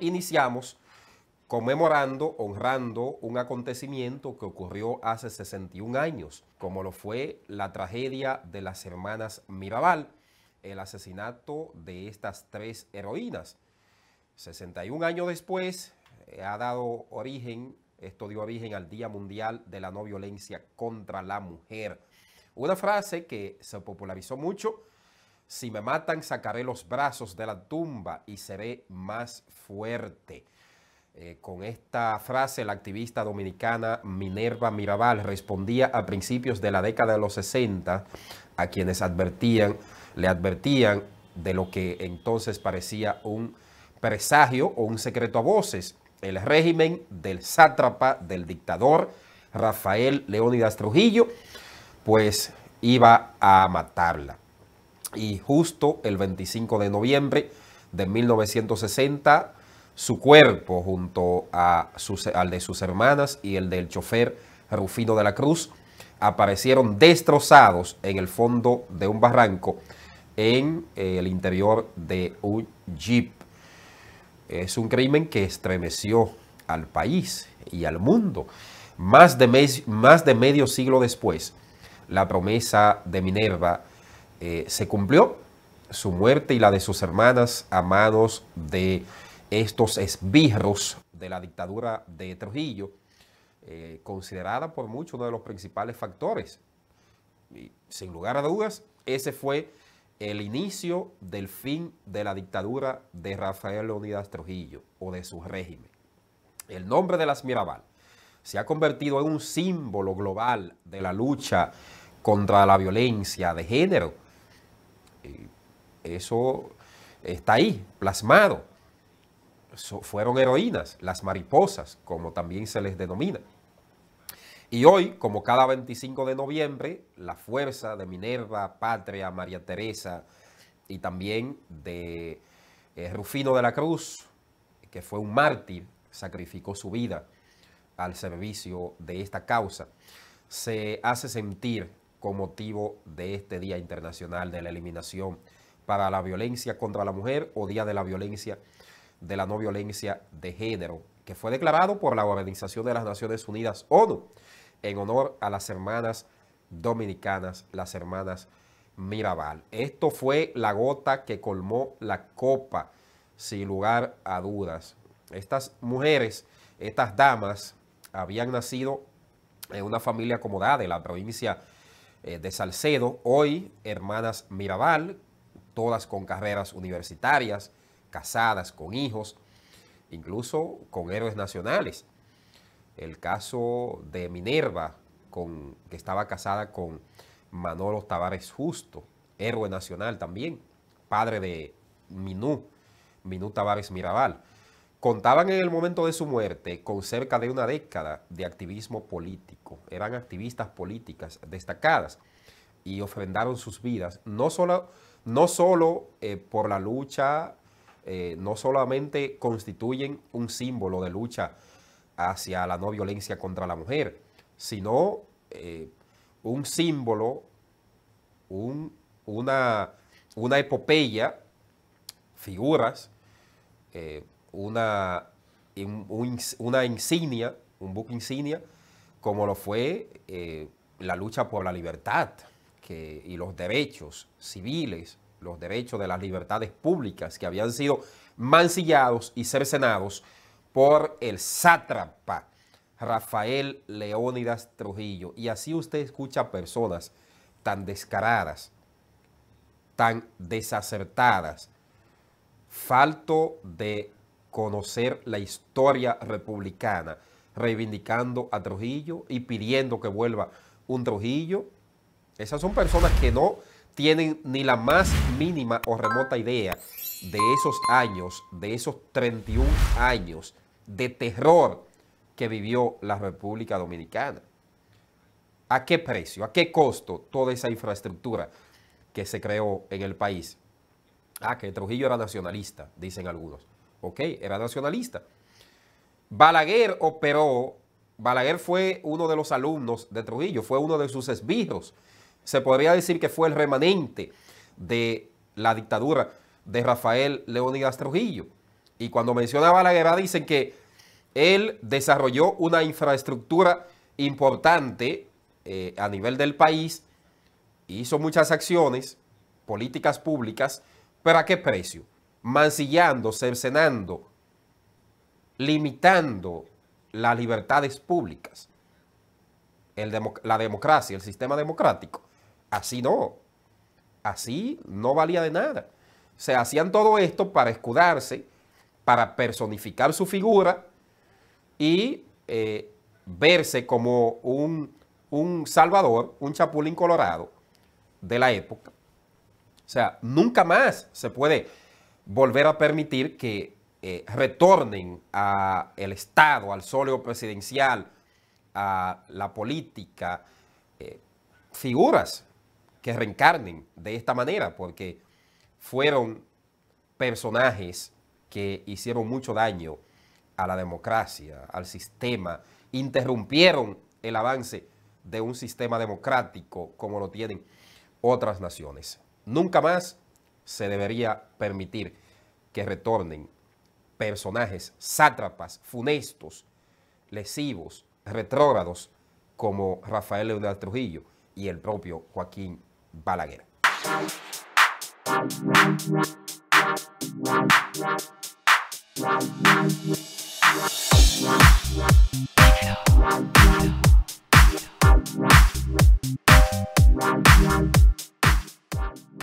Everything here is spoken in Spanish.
iniciamos conmemorando, honrando un acontecimiento que ocurrió hace 61 años, como lo fue la tragedia de las hermanas Mirabal, el asesinato de estas tres heroínas. 61 años después eh, ha dado origen, esto dio origen al Día Mundial de la No Violencia contra la Mujer. Una frase que se popularizó mucho si me matan, sacaré los brazos de la tumba y seré más fuerte. Eh, con esta frase, la activista dominicana Minerva Mirabal respondía a principios de la década de los 60 a quienes advertían, le advertían de lo que entonces parecía un presagio o un secreto a voces, el régimen del sátrapa, del dictador Rafael Leónidas Trujillo, pues iba a matarla. Y justo el 25 de noviembre de 1960, su cuerpo junto a al de sus hermanas y el del chofer Rufino de la Cruz aparecieron destrozados en el fondo de un barranco en eh, el interior de un jeep. Es un crimen que estremeció al país y al mundo. Más de, mes, más de medio siglo después, la promesa de Minerva eh, se cumplió. Su muerte y la de sus hermanas amados de estos esbirros de la dictadura de Trujillo, eh, considerada por muchos uno de los principales factores. Y, sin lugar a dudas, ese fue el inicio del fin de la dictadura de Rafael Leonidas Trujillo o de su régimen. El nombre de las Mirabal se ha convertido en un símbolo global de la lucha contra la violencia de género eso está ahí, plasmado. fueron heroínas, las mariposas, como también se les denomina. Y hoy, como cada 25 de noviembre, la fuerza de Minerva, Patria, María Teresa y también de eh, Rufino de la Cruz, que fue un mártir, sacrificó su vida al servicio de esta causa, se hace sentir con motivo de este Día Internacional de la Eliminación para la Violencia contra la Mujer o Día de la Violencia de la No Violencia de Género, que fue declarado por la Organización de las Naciones Unidas, ONU, en honor a las hermanas dominicanas, las hermanas Mirabal. Esto fue la gota que colmó la copa, sin lugar a dudas. Estas mujeres, estas damas, habían nacido en una familia acomodada de la provincia de eh, de Salcedo, hoy hermanas Mirabal, todas con carreras universitarias, casadas, con hijos, incluso con héroes nacionales. El caso de Minerva, con, que estaba casada con Manolo Tavares Justo, héroe nacional también, padre de Minú, Minú Tavares Mirabal. Contaban en el momento de su muerte con cerca de una década de activismo político. Eran activistas políticas destacadas y ofrendaron sus vidas, no solo, no solo eh, por la lucha, eh, no solamente constituyen un símbolo de lucha hacia la no violencia contra la mujer, sino eh, un símbolo, una, una epopeya, figuras una, una insignia, un buque insignia, como lo fue eh, la lucha por la libertad y los derechos civiles, los derechos de las libertades públicas que habían sido mancillados y cercenados por el sátrapa Rafael Leónidas Trujillo. Y así usted escucha personas tan descaradas, tan desacertadas, falto de conocer la historia republicana, reivindicando a Trujillo y pidiendo que vuelva un Trujillo. Esas son personas que no tienen ni la más mínima o remota idea de esos años, de esos 31 años de terror que vivió la República Dominicana. ¿A qué precio, a qué costo toda esa infraestructura que se creó en el país? Ah, que Trujillo era nacionalista, dicen algunos. Ok, era nacionalista. Balaguer operó, Balaguer fue uno de los alumnos de Trujillo, fue uno de sus esbirros. Se podría decir que fue el remanente de la dictadura de Rafael Leónidas Trujillo. Y cuando menciona a Balaguer, dicen que él desarrolló una infraestructura importante eh, a nivel del país, hizo muchas acciones, políticas públicas, pero ¿a qué precio? mancillando, cercenando, limitando las libertades públicas, la democracia, el sistema democrático. Así no, así no valía de nada. Se hacían todo esto para escudarse, para personificar su figura y eh, verse como un, un salvador, un chapulín colorado de la época. O sea, nunca más se puede volver a permitir que eh, retornen al Estado, al sóleo presidencial, a la política, eh, figuras que reencarnen de esta manera, porque fueron personajes que hicieron mucho daño a la democracia, al sistema, interrumpieron el avance de un sistema democrático como lo tienen otras naciones. Nunca más se debería permitir que retornen personajes sátrapas, funestos, lesivos, retrógrados, como Rafael Leonel Trujillo y el propio Joaquín Balaguer.